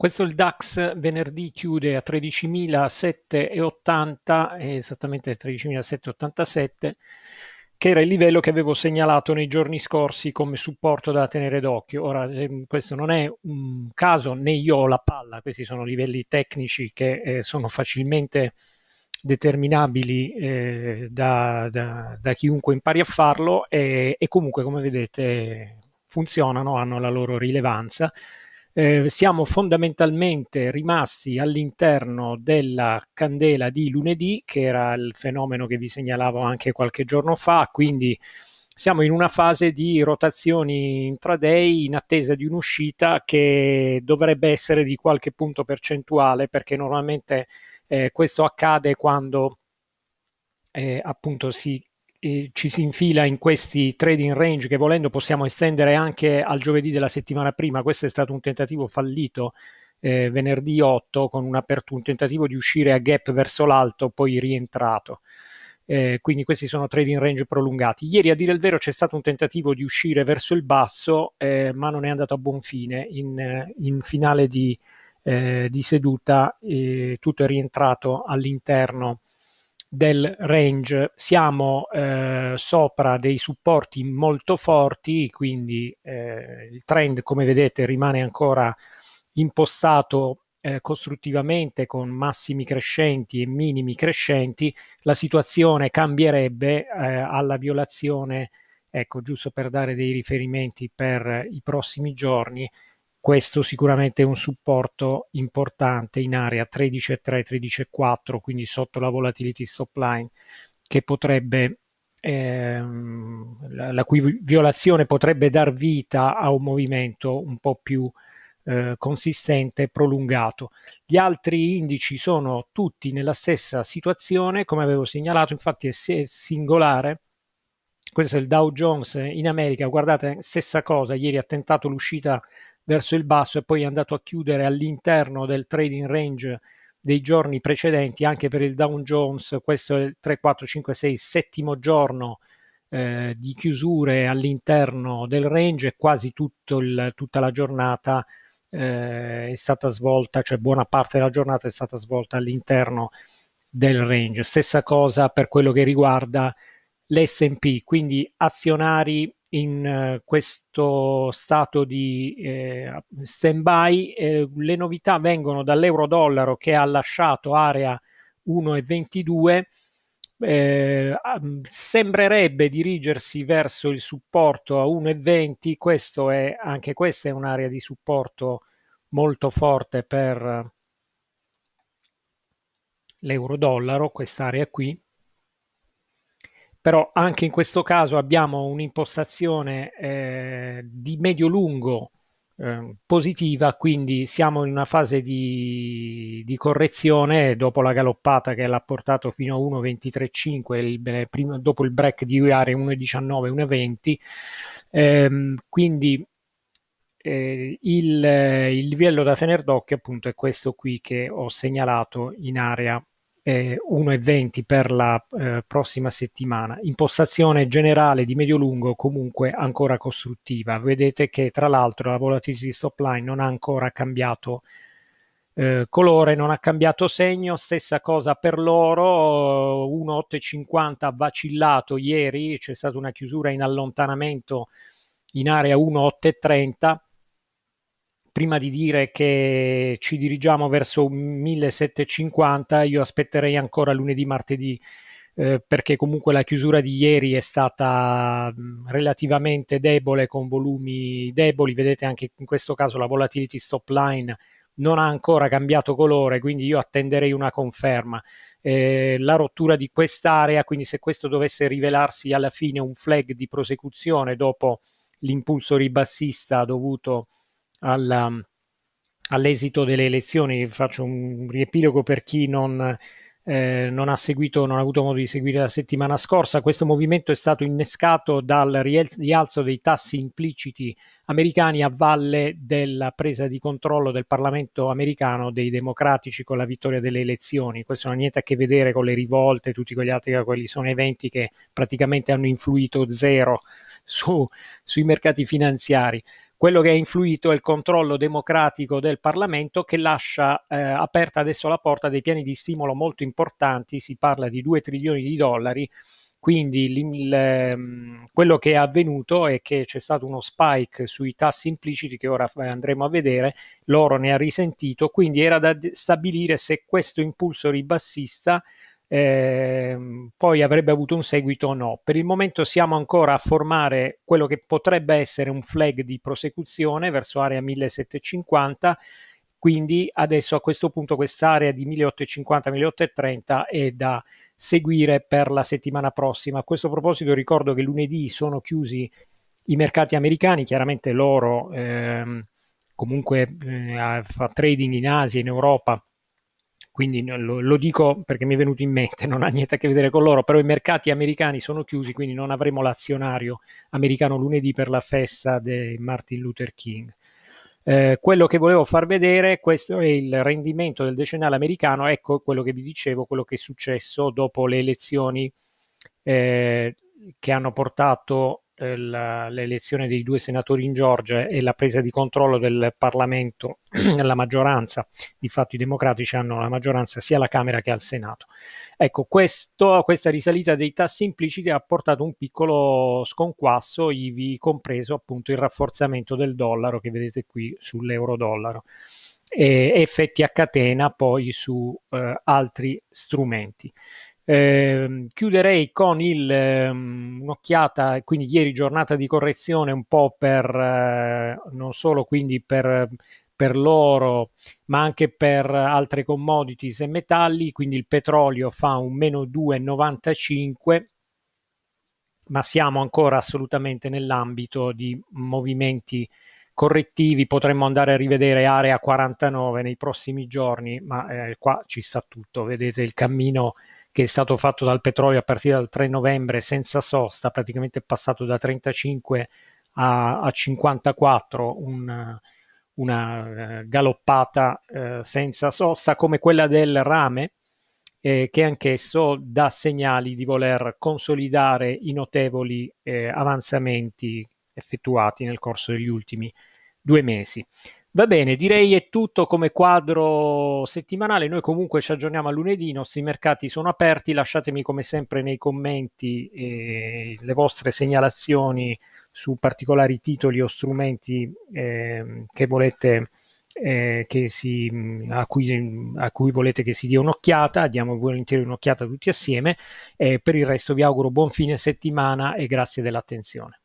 Questo il DAX venerdì chiude a 13.780, eh, esattamente 13.787, che era il livello che avevo segnalato nei giorni scorsi come supporto da tenere d'occhio. Ora, ehm, questo non è un caso, né io ho la palla, questi sono livelli tecnici che eh, sono facilmente determinabili eh, da, da, da, chiunque impari a farlo e, e comunque, come vedete, funzionano, hanno la loro rilevanza eh, siamo fondamentalmente rimasti all'interno della candela di lunedì, che era il fenomeno che vi segnalavo anche qualche giorno fa, quindi siamo in una fase di rotazioni intraday in attesa di un'uscita che dovrebbe essere di qualche punto percentuale perché normalmente eh, questo accade quando eh, appunto si ci si infila in questi trading range che volendo possiamo estendere anche al giovedì della settimana prima. Questo è stato un tentativo fallito eh, venerdì 8 con un, aperto, un tentativo di uscire a gap verso l'alto, poi rientrato. Eh, quindi questi sono trading range prolungati. Ieri a dire il vero c'è stato un tentativo di uscire verso il basso, eh, ma non è andato a buon fine. In, eh, in finale di, eh, di seduta eh, tutto è rientrato all'interno del range siamo eh, sopra dei supporti molto forti quindi eh, il trend come vedete rimane ancora impostato eh, costruttivamente con massimi crescenti e minimi crescenti la situazione cambierebbe eh, alla violazione ecco giusto per dare dei riferimenti per i prossimi giorni questo sicuramente è un supporto importante in area 13,3, 13,4, quindi sotto la volatility stop line, che potrebbe, ehm, la cui violazione potrebbe dar vita a un movimento un po' più eh, consistente e prolungato. Gli altri indici sono tutti nella stessa situazione, come avevo segnalato, infatti è singolare questo è il Dow Jones in America, guardate, stessa cosa, ieri ha tentato l'uscita verso il basso e poi è andato a chiudere all'interno del trading range dei giorni precedenti anche per il Dow Jones questo è il 3 4 5 6 settimo giorno eh, di chiusure all'interno del range e quasi il, tutta la giornata eh, è stata svolta cioè buona parte della giornata è stata svolta all'interno del range stessa cosa per quello che riguarda l'S&P quindi azionari in eh, questo stato di eh, stand-by. Eh, le novità vengono dall'euro-dollaro che ha lasciato area 1,22. Eh, mm, sembrerebbe dirigersi verso il supporto a 1,20. Questo è, anche questa è un'area di supporto molto forte per l'euro-dollaro, quest'area qui però anche in questo caso abbiamo un'impostazione eh, di medio-lungo eh, positiva, quindi siamo in una fase di, di, correzione dopo la galoppata che l'ha portato fino a 1.23.5, dopo il break di UR 1.19-1.20, ehm, quindi eh, il, il livello da tenere d'occhio appunto è questo qui che ho segnalato in area eh, 1,20 per la eh, prossima settimana. Impostazione generale di medio-lungo comunque ancora costruttiva. Vedete che tra l'altro la volatilità di stop line non ha ancora cambiato eh, colore, non ha cambiato segno, stessa cosa per l'oro, 1,850 ha vacillato ieri, c'è stata una chiusura in allontanamento in area 1,830 prima di dire che ci dirigiamo verso 1750, io aspetterei ancora lunedì, martedì, eh, perché comunque la chiusura di ieri è stata mm, relativamente debole, con volumi deboli. Vedete anche in questo caso la volatility stop line non ha ancora cambiato colore, quindi io attenderei una conferma. Eh, la rottura di quest'area, quindi se questo dovesse rivelarsi alla fine un flag di prosecuzione dopo l'impulso ribassista dovuto alla, all'esito delle elezioni, faccio un riepilogo per chi non, eh, non, ha seguito, non ha avuto modo di seguire la settimana scorsa, questo movimento è stato innescato dal rialzo dei tassi impliciti americani a valle della presa di controllo del Parlamento americano dei democratici con la vittoria delle elezioni. Questo non ha niente a che vedere con le rivolte, tutti quegli altri, quelli sono eventi che praticamente hanno influito zero su, sui mercati finanziari quello che ha influito è il controllo democratico del Parlamento che lascia eh, aperta adesso la porta dei piani di stimolo molto importanti, si parla di 2 trilioni di dollari, quindi il, ehm, quello che è avvenuto è che c'è stato uno spike sui tassi impliciti che ora eh, andremo a vedere, l'oro ne ha risentito, quindi era da stabilire se questo impulso ribassista eh, poi avrebbe avuto un seguito o no. Per il momento siamo ancora a formare quello che potrebbe essere un flag di prosecuzione verso area 1750, quindi adesso a questo punto quest'area di 1850-1830 è da seguire per la settimana prossima. A questo proposito ricordo che lunedì sono chiusi i mercati americani, chiaramente l'oro ehm, comunque eh, fa trading in Asia, in Europa quindi lo, lo, dico perché mi è venuto in mente, non ha niente a che vedere con loro, però i mercati americani sono chiusi, quindi non avremo l'azionario americano lunedì per la festa di Martin Luther King. Eh, quello che volevo far vedere, questo è il rendimento del decennale americano, ecco quello che vi dicevo, quello che è successo dopo le elezioni eh, che hanno portato l'elezione dei due senatori in Georgia e la presa di controllo del Parlamento, la maggioranza, di fatto i democratici hanno la maggioranza sia alla Camera che al Senato. Ecco, questo, questa risalita dei tassi impliciti ha portato un piccolo sconquasso, ivi compreso appunto il rafforzamento del dollaro che vedete qui sull'euro-dollaro e effetti a catena poi su eh, altri strumenti. Eh, chiuderei con il, um, un'occhiata, quindi ieri giornata di correzione un po' per, eh, non solo quindi per, per l'oro, ma anche per altre commodities e metalli, quindi il petrolio fa un meno 2,95 ma siamo ancora assolutamente nell'ambito di movimenti correttivi, potremmo andare a rivedere area 49 nei prossimi giorni, ma eh, qua ci sta tutto, vedete il cammino che è stato fatto dal petrolio a partire dal 3 novembre senza sosta, praticamente è passato da 35 a, a 54, un, una eh, galoppata eh, senza sosta come quella del rame, eh, che anch'esso dà segnali di voler consolidare i notevoli eh, avanzamenti effettuati nel corso degli ultimi due mesi. Va bene, direi è tutto come quadro settimanale. Noi comunque ci aggiorniamo a lunedì, i nostri mercati sono aperti. Lasciatemi come sempre nei commenti eh, le vostre segnalazioni su particolari titoli o strumenti eh, che volete eh, che si, mm, a, cui, a, cui, volete che si dia un'occhiata. Diamo volentieri un'occhiata tutti assieme. Eh, per il resto vi auguro buon fine settimana e grazie dell'attenzione.